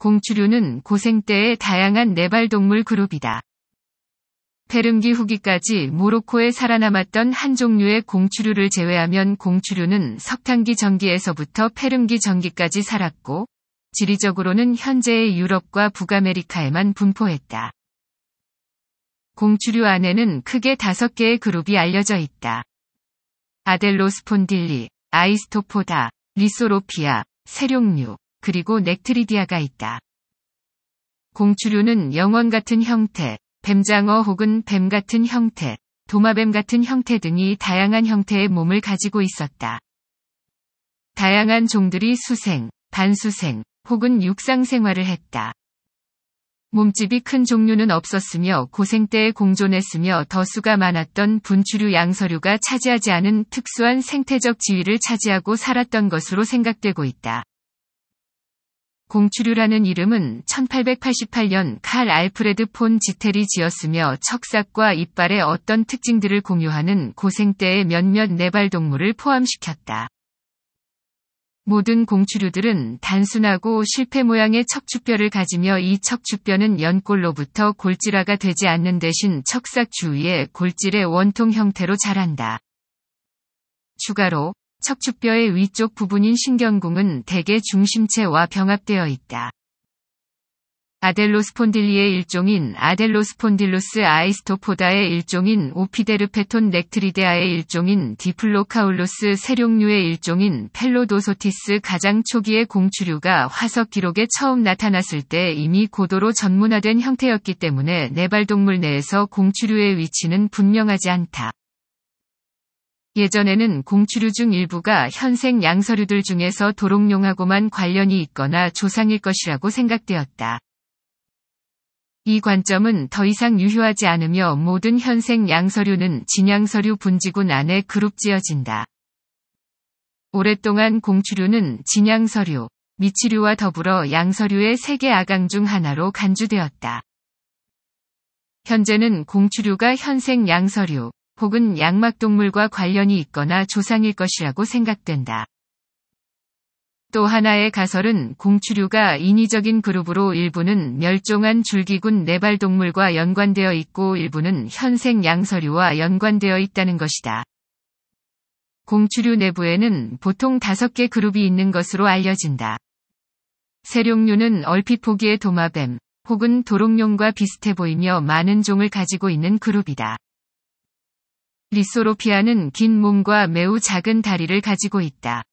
공추류는 고생 때의 다양한 네발동물 그룹이다. 페름기 후기까지 모로코에 살아남았던 한 종류의 공추류를 제외하면 공추류는 석탄기 전기에서부터 페름기 전기까지 살았고 지리적으로는 현재의 유럽과 북아메리카에만 분포했다. 공추류 안에는 크게 다섯 개의 그룹이 알려져 있다. 아델로스폰딜리, 아이스토포다, 리소로피아, 세룡류, 그리고 넥트리디아가 있다. 공추류는 영원 같은 형태, 뱀장어 혹은 뱀 같은 형태, 도마뱀 같은 형태 등이 다양한 형태의 몸을 가지고 있었다. 다양한 종들이 수생, 반수생, 혹은 육상 생활을 했다. 몸집이 큰 종류는 없었으며 고생 때에 공존했으며 더 수가 많았던 분추류 양서류가 차지하지 않은 특수한 생태적 지위를 차지하고 살았던 것으로 생각되고 있다. 공추류라는 이름은 1888년 칼 알프레드 폰 지텔이 지었으며 척삭과 이빨의 어떤 특징들을 공유하는 고생대의 몇몇 네발동물을 포함시켰다. 모든 공추류들은 단순하고 실패 모양의 척추뼈를 가지며 이 척추뼈는 연골로부터 골질화가 되지 않는 대신 척삭 주위에 골질의 원통 형태로 자란다. 추가로 척추뼈의 위쪽 부분인 신경궁은 대개 중심체와 병합되어 있다. 아델로스폰딜리의 일종인 아델로스폰딜로스 아이스토포다의 일종인 오피데르페톤 넥트리데아의 일종인 디플로카울로스 세룡류의 일종인 펠로도소티스 가장 초기의 공추류가 화석 기록에 처음 나타났을 때 이미 고도로 전문화된 형태였기 때문에 네발동물 내에서 공추류의 위치는 분명하지 않다. 예전에는 공추류 중 일부가 현생 양서류들 중에서 도롱뇽하고만 관련이 있거나 조상일 것이라고 생각되었다. 이 관점은 더 이상 유효하지 않으며 모든 현생 양서류는 진양서류 분지군 안에 그룹지어진다. 오랫동안 공추류는 진양서류, 미치류와 더불어 양서류의 세계 아강 중 하나로 간주되었다. 현재는 공추류가 현생 양서류, 혹은 양막동물과 관련이 있거나 조상일 것이라고 생각된다. 또 하나의 가설은 공추류가 인위적인 그룹으로 일부는 멸종한 줄기군 내발동물과 연관되어 있고 일부는 현생 양서류와 연관되어 있다는 것이다. 공추류 내부에는 보통 5개 그룹이 있는 것으로 알려진다. 세룡류는 얼핏 보기에 도마뱀 혹은 도롱뇽과 비슷해 보이며 많은 종을 가지고 있는 그룹이다. 리소로피아는 긴 몸과 매우 작은 다리를 가지고 있다.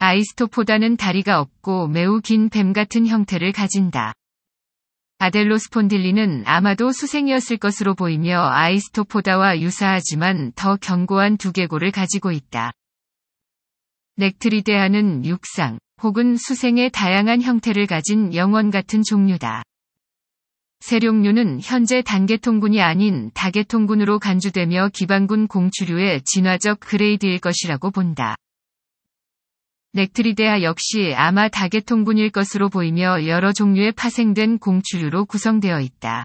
아이스토포다는 다리가 없고 매우 긴 뱀 같은 형태를 가진다. 아델로스폰딜리는 아마도 수생이었을 것으로 보이며 아이스토포다와 유사하지만 더 견고한 두개골을 가지고 있다. 넥트리데아는 육상 혹은 수생의 다양한 형태를 가진 영원 같은 종류다. 세룡류는 현재 단계통군이 아닌 다계통군으로 간주되며 기반군 공추류의 진화적 그레이드일 것이라고 본다. 넥트리데아 역시 아마 다계통군일 것으로 보이며 여러 종류의 파생된 공추류로 구성되어 있다.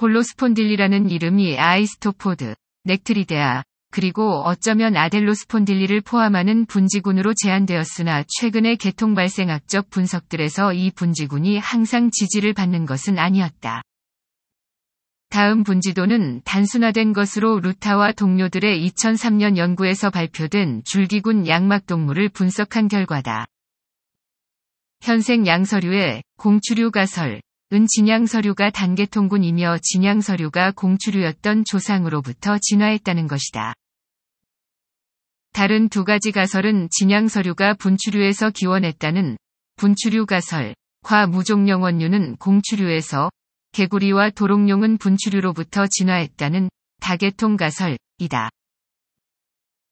홀로스폰딜리라는 이름이 아이스토포드, 넥트리데아, 그리고 어쩌면 아델로스폰딜리를 포함하는 분지군으로 제한되었으나 최근의 개통 발생학적 분석들에서 이 분지군이 항상 지지를 받는 것은 아니었다. 다음 분지도는 단순화된 것으로 루타와 동료들의 2003년 연구에서 발표된 줄기군 양막동물을 분석한 결과다. 현생 양서류에 공추류가 설, 은진양 서류가 단계통군이며 진양 서류가 공추류였던 조상으로부터 진화했다는 것이다. 다른 두 가지 가설은 진양 서류가 분출류에서 기원했다는 분출류 가설, 과 무종령 원류는 공출류에서 개구리와 도롱룡은분출류로부터 진화했다는 다계통 가설이다.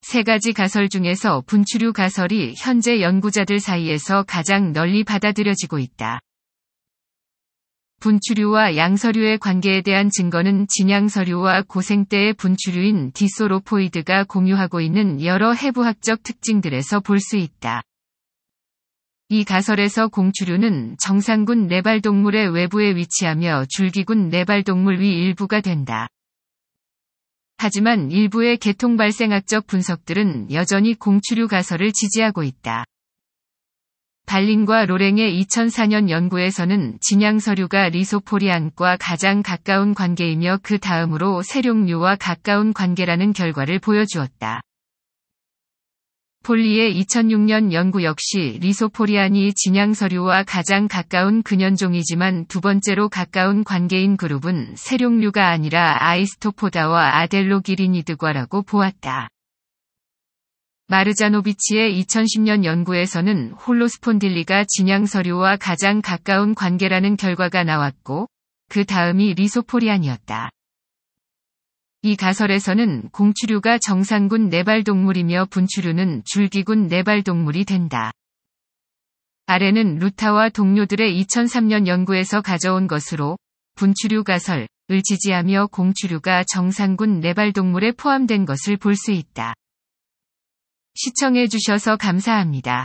세 가지 가설 중에서 분출류 가설이 현재 연구자들 사이에서 가장 널리 받아들여지고 있다. 분출류와 양서류의 관계에 대한 증거는 진양서류와 고생때의 분출류인 디소로포이드가 공유하고 있는 여러 해부학적 특징들에서 볼 수 있다. 이 가설에서 공출류는 정상군 네발동물의 외부에 위치하며 줄기군 네발동물 위 일부가 된다. 하지만 일부의 개통 발생학적 분석들은 여전히 공출류 가설을 지지하고 있다. 발린과 로랭의 2004년 연구에서는 진양 서류가 리소포리안과 가장 가까운 관계이며 그 다음으로 세룡류와 가까운 관계라는 결과를 보여주었다. 폴리의 2006년 연구 역시 리소포리안이 진양 서류와 가장 가까운 근현종이지만 두 번째로 가까운 관계인 그룹은 세룡류가 아니라 아이스토포다와 아델로기리니드과라고 보았다. 마르자노비치의 2010년 연구에서는 홀로스폰딜리가 진양 서류와 가장 가까운 관계라는 결과가 나왔고, 그 다음이 리소포리안이었다. 이 가설에서는 공추류가 정상군 내발동물이며 분추류는 줄기군 내발동물이 된다. 아래는 루타와 동료들의 2003년 연구에서 가져온 것으로 분추류 가설을 지지하며 공추류가 정상군 내발동물에 포함된 것을 볼 수 있다. 시청해주셔서 감사합니다.